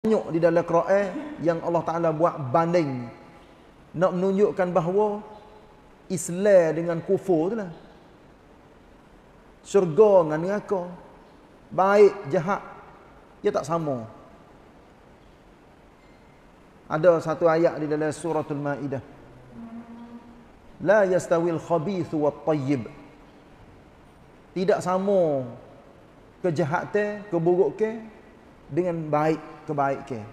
banyak di dalam Quran yang Allah Taala buat banding nak menunjukkan bahawa Islam dengan kufur tu lah, syurga dengan neraka baik jahat dia tak sama ada satu ayat di dalam suratul maidah la yastawil khabith wat tayyib tidak sama kejahatan keburukan dengan baik kebaikan.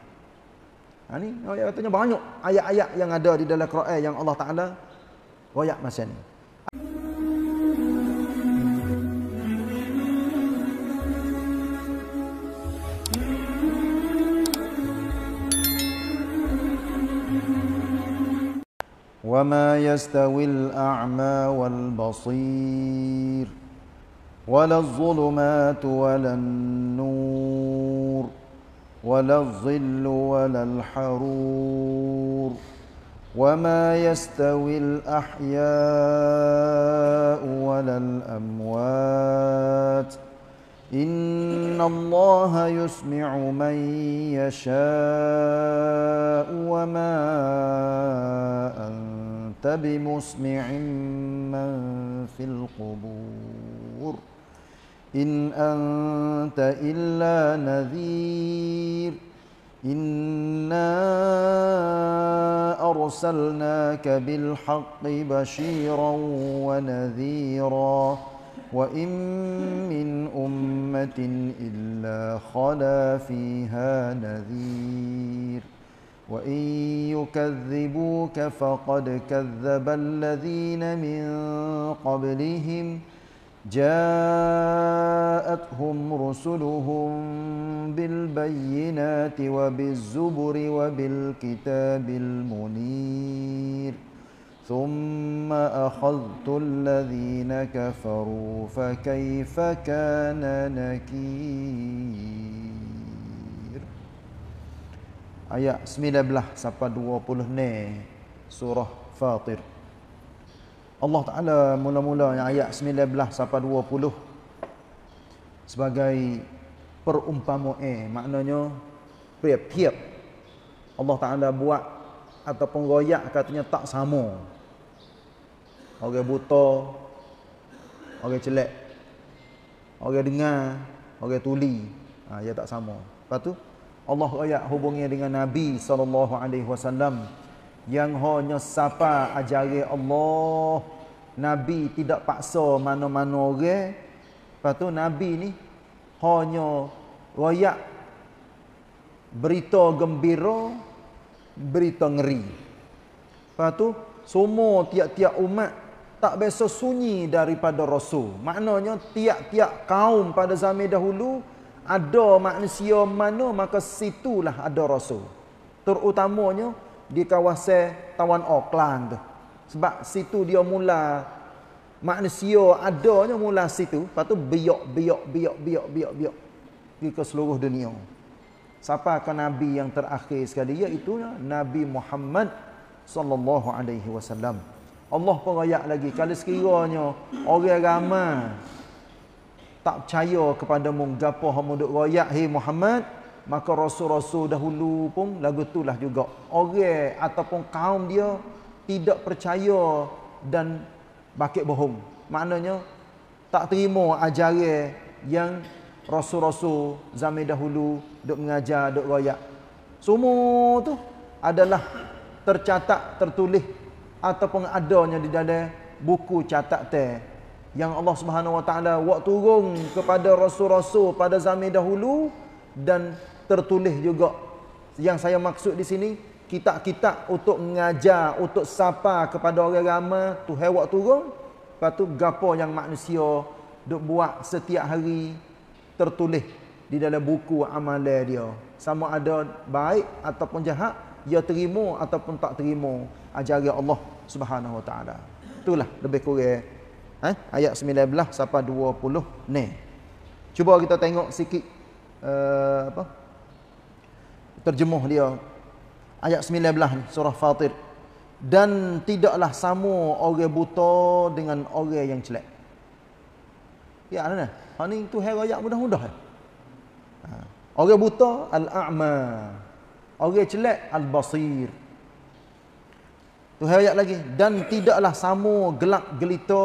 Ha ni, katanya banyak ayat-ayat yang ada di dalam Quran yang Allah Taala royak masa ni. وما يستوي الأعمى والبصير ولا الظلمات ولا النور ولا الظل ولا الحرور وما يستوي الأحياء ولا الأموات إن الله يسمع من يشاء وما أنت بمسمع من في القبور إن أنت إلا نذير إنا أرسلناك بالحق بشيرا ونذيرا وإن من أمة إلا خلا فيها نذير وإن يكذبوك فقد كذب الذين من قبلهم ۖ جاءتهم رسلهم بالبينات وبالزبر وبالكتاب المنير ثم أخذت الذين كفروا فكيف كان نكير آيات 19 سبا 20 نه سورة فاطر Allah Ta'ala mula-mula yang ayat 19 sampai 20 sebagai perumpama eh maknanya perhiap Allah Ta'ala buat atau penggoyak katanya tak sama orang buta orang celak orang dengar orang tuli ha, dia tak sama lepas tu Allah ayat hubungnya dengan Nabi SAW yang hanya siapa ajari Allah Nabi tidak paksa mana-mana orang lepas tu Nabi ni hanya royak berita gembira berita ngeri lepas tu semua tiap-tiap umat tak biasa sunyi daripada Rasul maknanya tiap-tiap kaum pada zaman dahulu ada manusia mana maka situlah ada Rasul terutamanya di kawasan Tawan Auckland tu. Sebab situ dia mula manusia adanya mula situ, lepas tu biok biok biok biok biok biok di ke seluruh dunia. Siapa ke nabi yang terakhir sekali iaitu Nabi Muhammad sallallahu alaihi wasallam. Allah pun royak lagi kalau sekiranya orang ramai tak percaya kepada mu gapo hamu duk royak hey Muhammad maka rasul-rasul dahulu pun lagu itulah juga orang ataupun kaum dia tidak percaya dan bakit bohong maknanya tak terima ajaran yang rasul-rasul zaman dahulu dok mengajar dok royak semua tu adalah tercatat tertulis ataupun adanya di dalam buku catatan yang Allah Subhanahu Wa Taala waktu turun kepada rasul-rasul pada zaman dahulu dan tertulis juga yang saya maksud di sini kitab-kitab untuk mengajar untuk sapa kepada orang ramai tu hewak turun lepas tu gapo yang manusia duk buat setiap hari tertulis di dalam buku amalan dia sama ada baik ataupun jahat dia terima ataupun tak terima ajaran Allah Subhanahu Wa Taala itulah lebih kurang eh? ayat 19 sampai 20 ni cuba kita tengok sikit uh, apa terjemuh dia ayat 19 surah Fatir dan tidaklah sama orang buta dengan orang yang celak. Ya ana. Ha ni tu hal ayat mudah-mudah. Eh. Ha. Orang buta al-a'ma. Orang celak al-basir. Tu hal ayat lagi dan tidaklah sama gelap gelita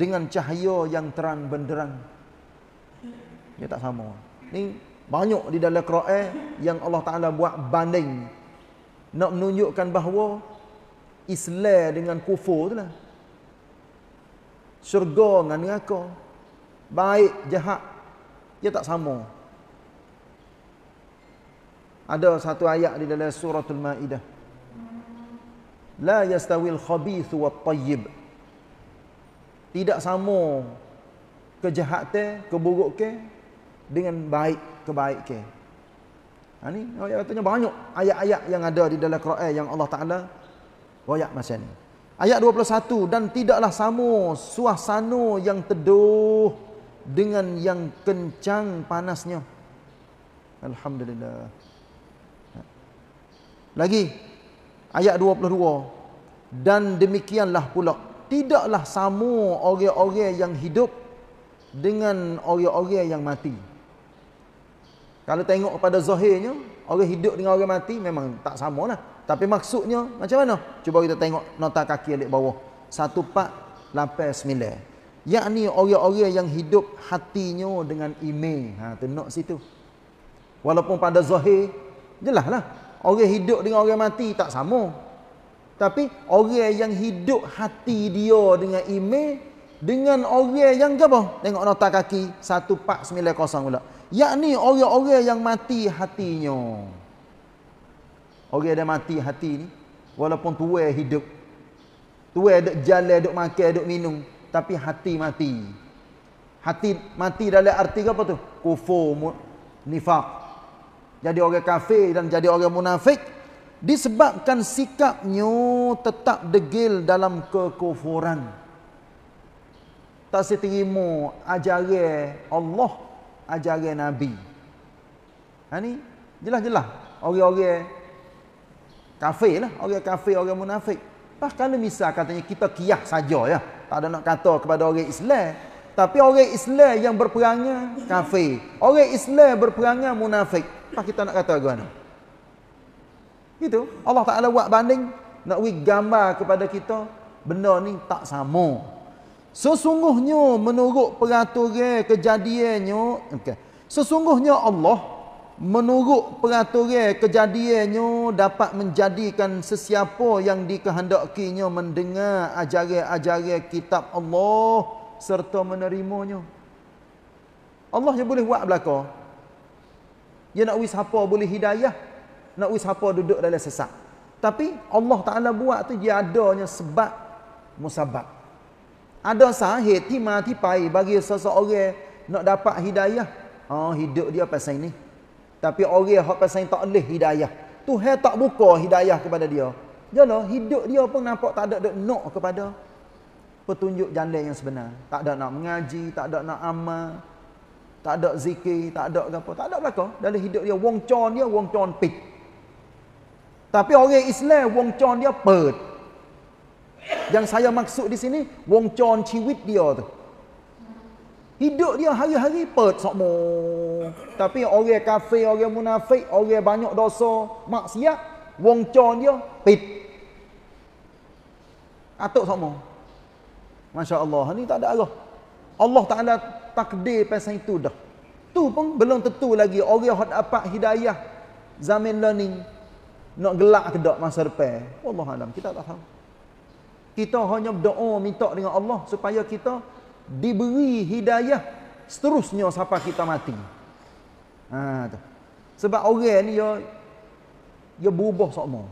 dengan cahaya yang terang benderang. Dia ya, tak sama. Ni banyak di dalam Quran yang Allah Ta'ala buat banding. Nak menunjukkan bahawa Islam dengan kufur tu lah. Syurga dengan neraka. Baik, jahat. Dia tak sama. Ada satu ayat di dalam Surah al Maidah. La yastawil khabithu wa tayyib. Tidak sama kejahatan, keburukan dengan baik kebaikan. Ha ni, ayat oh, katanya banyak ayat-ayat yang ada di dalam Quran yang Allah Taala royak masa ni. Ayat 21 dan tidaklah sama suasana yang teduh dengan yang kencang panasnya. Alhamdulillah. Ha. Lagi ayat 22 dan demikianlah pula tidaklah sama orang-orang yang hidup dengan orang-orang yang mati. Kalau tengok pada zahirnya, orang hidup dengan orang mati memang tak sama lah. Tapi maksudnya macam mana? Cuba kita tengok nota kaki di bawah. satu pak 1489. Yakni orang-orang yang hidup hatinya dengan iman. Ha tu situ. Walaupun pada zahir jelaslah orang hidup dengan orang mati tak sama. Tapi orang yang hidup hati dia dengan iman dengan orang yang apa? Tengok nota kaki 1490 pula. Yakni orang-orang yang mati hatinya. Orang yang mati hati ni walaupun tua hidup. Tua duk jalan, duk makan, duk minum tapi hati mati. Hati mati dalam arti apa tu? Kufur, nifaq. Jadi orang kafir dan jadi orang munafik disebabkan sikapnya tetap degil dalam kekufuran tak seterimu ajaran Allah ajaran Nabi ha ni jelas-jelas orang-orang kafir lah orang kafir orang munafik pas kalau misal katanya kita kiyah saja ya tak ada nak kata kepada orang Islam tapi orang Islam yang berperangnya kafir orang Islam berperangnya munafik pas kita nak kata gimana gitu Allah Taala buat banding nak bagi gambar kepada kita benar ni tak sama Sesungguhnya menurut peraturan kejadiannya, okay. sesungguhnya Allah menurut peraturan kejadiannya dapat menjadikan sesiapa yang dikehendakinya mendengar ajaran-ajaran kitab Allah serta menerimanya. Allah yang boleh buat belaka. Dia nak wis siapa boleh hidayah, nak wis siapa duduk dalam sesak. Tapi Allah Taala buat tu dia adanya sebab musabab. Ada sahih tima tipai bagi seseorang nak dapat hidayah. Oh, hidup dia pasal ini. Tapi orang yang pasal tak boleh hidayah. Tuhan tak buka hidayah kepada dia. Jalah hidup dia pun nampak tak ada dok nok kepada petunjuk jalan yang sebenar. Tak ada nak mengaji, tak ada nak amal, tak ada zikir, tak ada apa, tak ada belaka. Dalam hidup dia wong con dia wong con pit. Tapi orang Islam wong con dia pet. Yang saya maksud di sini, wong con ciwit dia tu. Hidup dia hari-hari pet sokmo. Tapi orang kafir, orang munafik, orang banyak dosa, maksiat, wong con dia pit. Atuk sokmo. Masya-Allah, ini tak ada Allah. Allah tak ada takdir pasal itu dah. Tu pun belum tentu lagi orang hot apa hidayah zaman learning nak gelak ke dak masa depan. Wallahu kita tak tahu. Kita hanya berdoa minta dengan Allah supaya kita diberi hidayah seterusnya sampai kita mati. Ha, Sebab orang ni ya ya berubah semua.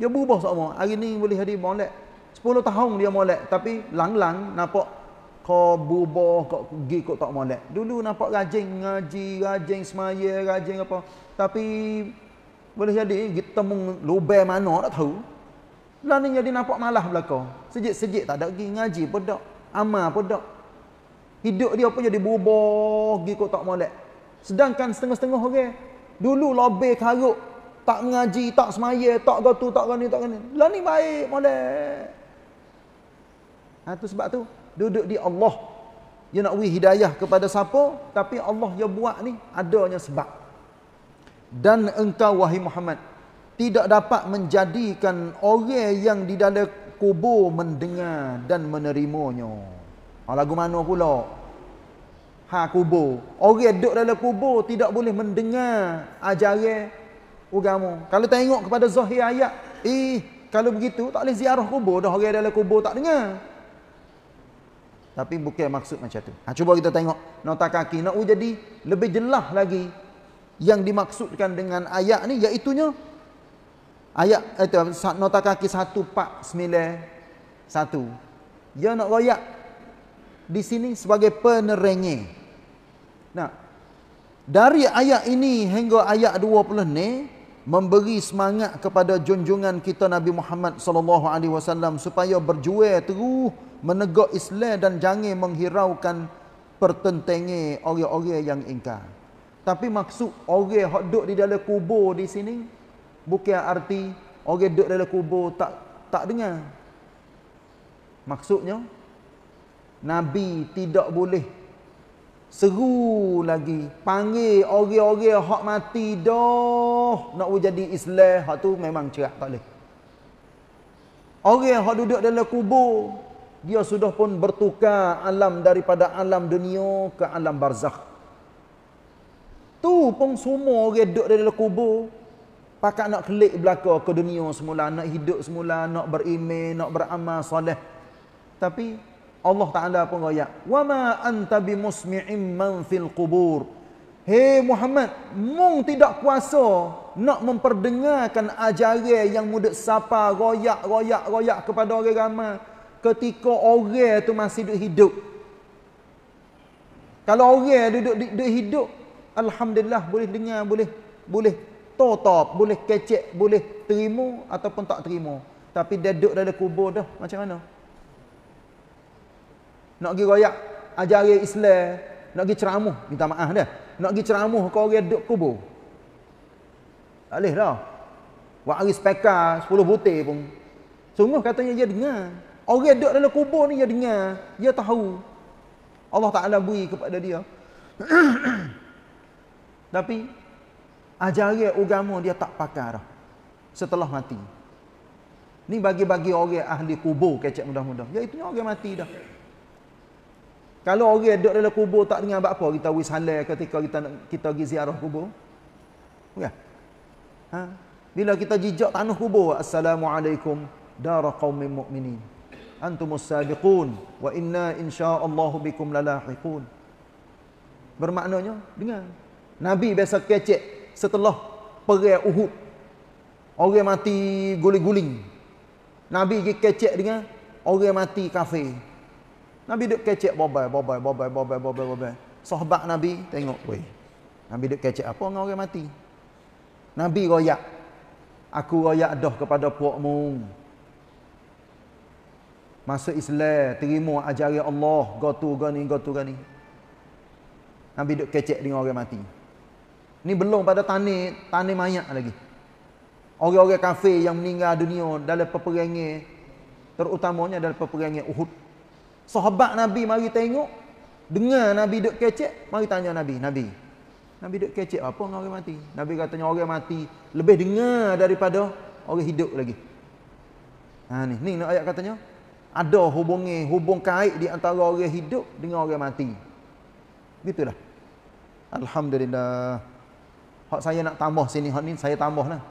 Dia berubah semua. Hari ni boleh hari molek. 10 tahun dia molek tapi lang-lang nampak kau berubah kau pergi kau tak molek. Dulu nampak rajin ngaji, rajin semaya, rajin apa. Tapi boleh jadi kita temung lubang mana tak tahu. Lah ni jadi nampak malah belakang. Sejik-sejik tak ada pergi. Ngaji pun tak. Amal pun tak. Hidup dia pun jadi bubur. Gih kau tak molek. Sedangkan setengah-setengah orang. okay? Dulu lobek karuk. Tak ngaji, tak semaya, tak gatu, tak gani, tak gani. Lah ni baik molek. Ha, tu sebab tu. Duduk di Allah. Dia nak wih hidayah kepada siapa. Tapi Allah yang buat ni adanya sebab. Dan engkau wahai Muhammad tidak dapat menjadikan orang yang di dalam kubur mendengar dan menerimanya. Ha, lagu mana pula? Ha kubur. Orang duduk dalam kubur tidak boleh mendengar ajaran agama. Kalau tengok kepada zahir ayat, eh kalau begitu tak boleh ziarah kubur dah orang dalam kubur tak dengar. Tapi bukan maksud macam tu. Ha, cuba kita tengok nota kaki. Nak jadi lebih jelas lagi yang dimaksudkan dengan ayat ni iaitu Ayat itu eh, nota kaki 1491. Ya nak royak di sini sebagai penerenge. Nah. Dari ayat ini hingga ayat 20 ni memberi semangat kepada junjungan kita Nabi Muhammad sallallahu alaihi wasallam supaya berjuang terus menegak Islam dan jangan menghiraukan pertentenge orang-orang yang ingkar. Tapi maksud orang hok duduk di dalam kubur di sini bukan arti orang duduk dalam kubur tak tak dengar. Maksudnya nabi tidak boleh seru lagi panggil orang-orang hak mati dah nak jadi Islam hak tu memang cerak tak boleh. Orang hak duduk dalam kubur dia sudah pun bertukar alam daripada alam dunia ke alam barzakh. Tu pun semua orang duduk dalam kubur Pakak nak kelik belaka ke dunia semula, nak hidup semula, nak beriman, nak beramal soleh. Tapi Allah Taala pun kata, "Wa ma anta bi musmi'in man fil Hei Muhammad, mung tidak kuasa nak memperdengarkan ajaran yang mudah sapa royak-royak-royak kepada orang ramah ketika orang tu masih duduk hidup. Kalau orang duduk, duduk, duduk hidup, alhamdulillah boleh dengar, boleh boleh totop boleh kecek boleh terima ataupun tak terima tapi dia duduk dalam kubur dah macam mana nak pergi royak ajari Islam nak pergi ceramah minta maaf dah nak pergi ceramah kau orang duduk kubur tak boleh dah waris pekar 10 butir pun sungguh katanya dia dengar orang duduk dalam kubur ni dia dengar dia tahu Allah Ta'ala beri kepada dia tapi ajaran agama dia tak pakar dah setelah mati. Ni bagi-bagi orang ahli kubur kecek mudah-mudah. Ya itu orang mati dah. Kalau orang duduk dalam kubur tak dengar apa-apa kita wis halal ketika kita kita pergi ziarah kubur. Ya. Ha? Bila kita jejak tanah kubur, assalamualaikum darah qaumin mukminin. Antumus sabiqun wa inna insyaallah bikum lalahiqun. Bermaknanya dengar. Nabi biasa kecek setelah perang Uhud. Orang mati guling-guling. Nabi pergi kecek dengan orang mati kafir. Nabi duduk kecek bobai, bobai, bobai, bobai, bobai, bobai. Sahabat Nabi tengok. Weh. Nabi duduk kecek apa dengan orang mati? Nabi royak. Aku royak dah kepada puakmu. Masuk Islam, terima ajaran Allah. Gotu gani, gotu gani. Nabi duduk kecek dengan orang mati. Ni belum pada tani tani mayat lagi. Orang-orang kafir yang meninggal dunia dalam peperangan terutamanya dalam peperangan Uhud. Sahabat Nabi mari tengok, dengar Nabi duk kecek, mari tanya Nabi, Nabi. Nabi duk kecek apa orang mati? Nabi katanya orang mati lebih dengar daripada orang hidup lagi. Ha ni, ni ayat katanya ada hubungi, hubung kait di antara orang hidup dengan orang mati. Gitulah. Alhamdulillah. Hak saya nak tambah sini hak ni saya tambahlah.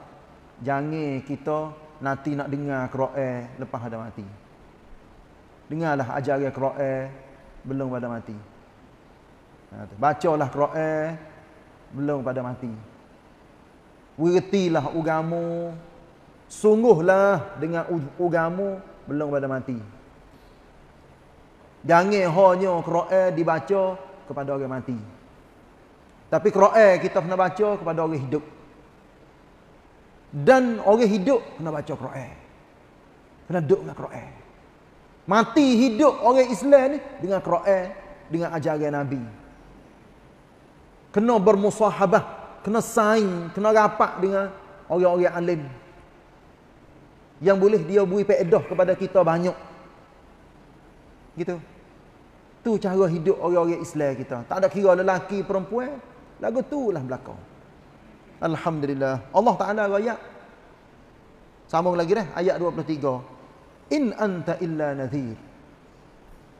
Jangan kita nanti nak dengar Quran eh, lepas ada mati. Dengarlah ajaran Quran eh, belum pada mati. Ha, Bacalah Quran eh, belum pada mati. Wertilah ugamu sungguhlah dengan ugamu belum pada mati. Jangan hanya Quran dibaca kepada orang mati. Tapi Quran kita kena baca kepada orang hidup. Dan orang hidup kena baca Quran. Kena duduk dengan Quran. Mati hidup orang Islam ni dengan Quran, dengan ajaran Nabi. Kena bermusahabah, kena saing, kena rapat dengan orang-orang alim. Yang boleh dia beri pedah kepada kita banyak. Gitu. Tu cara hidup orang-orang Islam kita. Tak ada kira lelaki, perempuan, Lagu tu lah belakang. Alhamdulillah. Allah Ta'ala ayat. Sambung lagi dah. Ayat 23. In anta illa nadhir.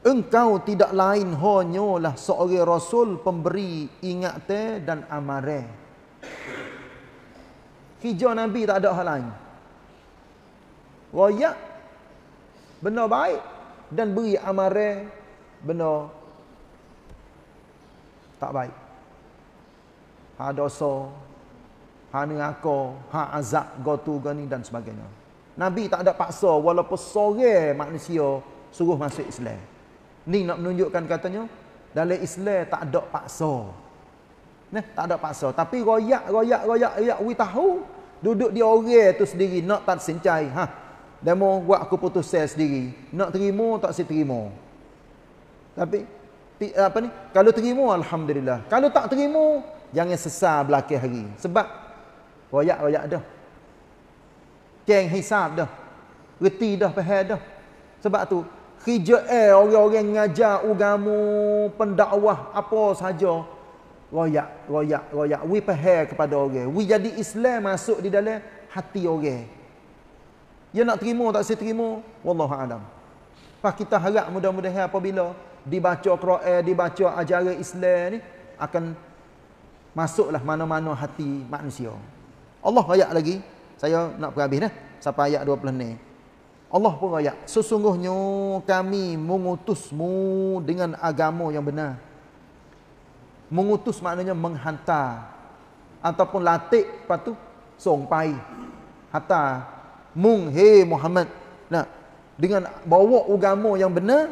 Engkau tidak lain hanyalah seorang rasul pemberi ingatan dan amare. Hijau Nabi tak ada hal lain. Raya. Benar baik. Dan beri amare. Benar. Tak baik ha dosa, ha neraka, ha azab gotu gani dan sebagainya. Nabi tak ada paksa walaupun sore manusia suruh masuk Islam. Ni nak menunjukkan katanya dalam Islam tak ada paksa. Nah, tak ada paksa tapi royak royak royak royak we tahu duduk di orang tu sendiri nak tak sincai ha demo buat aku putus sel sendiri nak terima tak si terima tapi apa ni kalau terima alhamdulillah kalau tak terima Jangan sesal belakang hari. Sebab royak-royak dah. Keng hisab dah. Reti dah pahal dah. Sebab tu kerja eh orang-orang ngajar agama, pendakwah apa saja royak, royak, royak. We pahal kepada orang. We jadi Islam masuk di dalam hati orang. Dia ya nak terima tak saya terima? Wallahu a'lam. Pak kita harap mudah-mudahan apabila dibaca Quran, dibaca ajaran Islam ni akan masuklah mana-mana hati manusia. Allah ayat lagi, saya nak pergi habis dah. Sampai ayat 20 ni. Allah pun ayat, sesungguhnya kami mengutusmu dengan agama yang benar. Mengutus maknanya menghantar ataupun latik lepas tu sompai. Hantar mung hey Muhammad. Nah, dengan bawa agama yang benar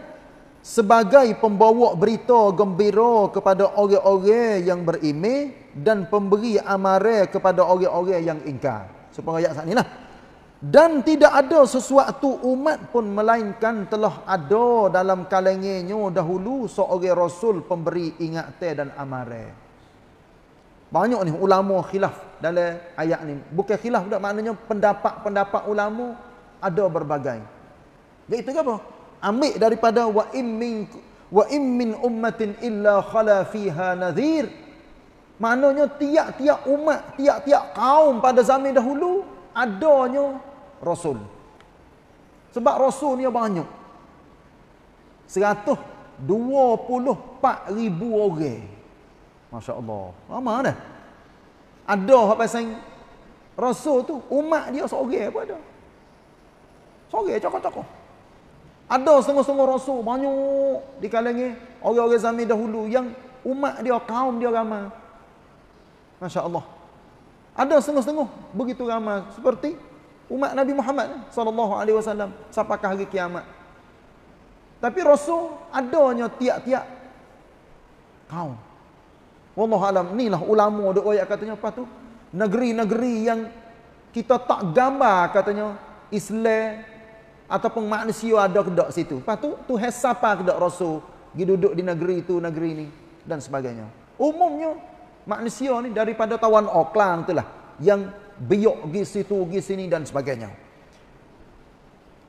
sebagai pembawa berita gembira kepada orang-orang yang berime dan pemberi amare kepada orang-orang yang ingkar. Supaya ayat saat inilah. Dan tidak ada sesuatu umat pun melainkan telah ada dalam kalengenya dahulu seorang rasul pemberi ingatan dan amare. Banyak ni ulama khilaf dalam ayat ni. Bukan khilaf dah maknanya pendapat-pendapat ulama ada berbagai. Ya itu ke apa? ambil daripada wa in min wa in min ummatin illa khala fiha nadhir maknanya tiap-tiap umat tiap-tiap kaum pada zaman dahulu adanya rasul sebab rasul ni banyak 124,000 orang Masya Allah Mana? dah Ada apa yang Rasul tu Umat dia seorang apa ada Seorang cokok-cokok ada sungguh-sungguh rasul banyak di kalangan orang-orang zaman dahulu yang umat dia, kaum dia ramai. Masya-Allah. Ada sungguh-sungguh begitu ramai seperti umat Nabi Muhammad sallallahu alaihi wasallam sampai hari kiamat. Tapi rasul adanya tiap-tiap kaum. Wallahu alam, inilah ulama Dia ayat katanya apa tu? Negeri-negeri yang kita tak gambar katanya Islam ataupun manusia ada ke dak situ. Lepas tu tu hasapa ke dak rasul gi duduk di negeri itu, negeri ini dan sebagainya. Umumnya manusia ni daripada tawan Auckland itulah yang biok gi situ gi sini dan sebagainya.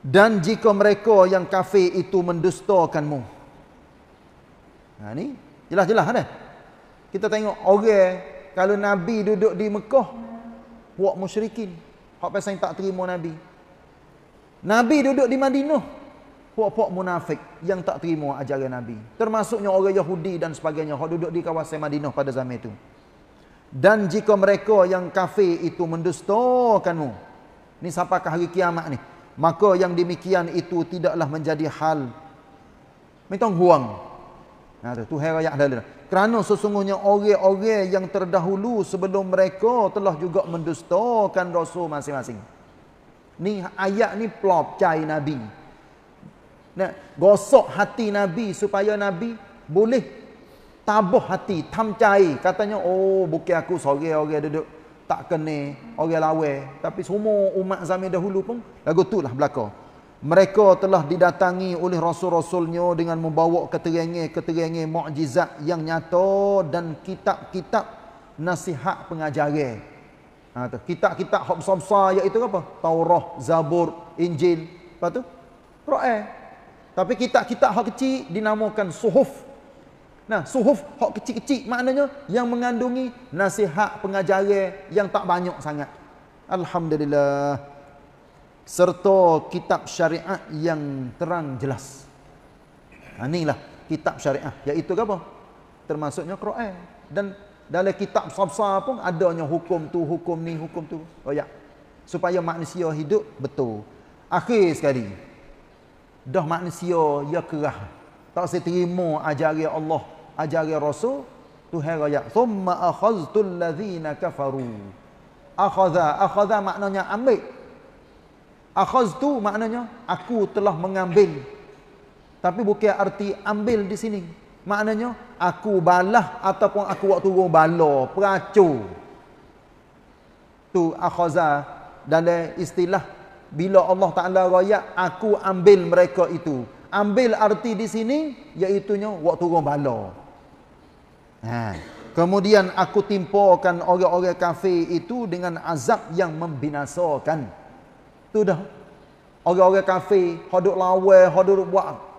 Dan jika mereka yang kafir itu mendustakanmu. Ha ni jelas-jelas kan? Kita tengok orang kalau nabi duduk di Mekah buat musyrikin. Hak pasal tak terima nabi. Nabi duduk di Madinah. pok-pok munafik yang tak terima ajaran Nabi. Termasuknya orang Yahudi dan sebagainya. Yang duduk di kawasan Madinah pada zaman itu. Dan jika mereka yang kafir itu mendustakanmu. Ini siapakah hari kiamat ni? Maka yang demikian itu tidaklah menjadi hal. Minta huang. Nah, tu, tu herayak dah. Kerana sesungguhnya orang-orang yang terdahulu sebelum mereka telah juga mendustakan rasul masing-masing. Ni ayat ni plop cai Nabi. Nah, gosok hati Nabi supaya Nabi boleh tabuh hati, tamcai. Katanya, oh bukan aku seorang-orang duduk tak kena, orang lawa. Tapi semua umat zaman dahulu pun, lagu tu lah belakang. Mereka telah didatangi oleh Rasul-Rasulnya dengan membawa keterengi-keterengi mukjizat yang nyata dan kitab-kitab nasihat pengajaran. Ha tu kitab-kitab hafsabsa iaitu apa? Taurat, Zabur, Injil. apa tu Quran. Tapi kitab-kitab hak kecil dinamakan suhuf. Nah, suhuf hak kecil-kecil maknanya yang mengandungi nasihat pengajaran yang tak banyak sangat. Alhamdulillah. Serta kitab syariat yang terang jelas. Ha inilah kitab syariat iaitu apa? Termasuknya Quran dan dalam kitab besar-besar pun adanya hukum tu, hukum ni, hukum tu. Oh ya. Supaya manusia hidup betul. Akhir sekali. Dah manusia ya kerah. Tak saya terima ajari Allah, ajari Rasul. tu Tuhan raya. Thumma akhaztul ladhina kafaru. Akhaza. Akhaza maknanya ambil. Akhaztu maknanya aku telah mengambil. Tapi bukan arti ambil di sini. Maknanya aku balah ataupun aku waktu turun bala, peracu. Tu akhaza dalam istilah bila Allah Taala raya aku ambil mereka itu. Ambil arti di sini iaitu nya waktu turun bala. Ha. Kemudian aku timpakan orang-orang kafir itu dengan azab yang membinasakan. Tu dah. Orang-orang kafir hodok lawa, hodok buat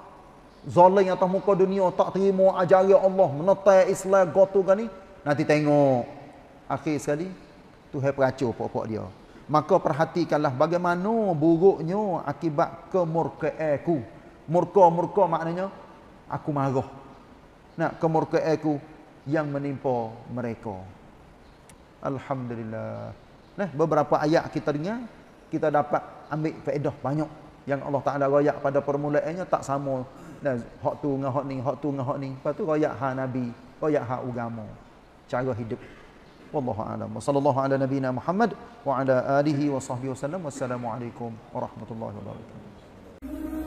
zalim atas muka dunia tak terima ajaran Allah menentang Islam gotu kan nanti tengok akhir sekali Tuhan peracau pokok dia maka perhatikanlah bagaimana buruknya akibat kemurkaanku murka murka maknanya aku marah nak kemurkaanku yang menimpa mereka alhamdulillah nah beberapa ayat kita dengar kita dapat ambil faedah banyak yang Allah Taala royak pada permulaannya tak sama dan hak tu dengan hak ni, hak tu dengan hak ni. Lepas tu royak hak Nabi, royak hak agama. Cara hidup. Wallahu a'lam. Sallallahu ala nabiyyina Muhammad wa ala alihi wa sahbihi wasallam. Wassalamualaikum warahmatullahi wabarakatuh.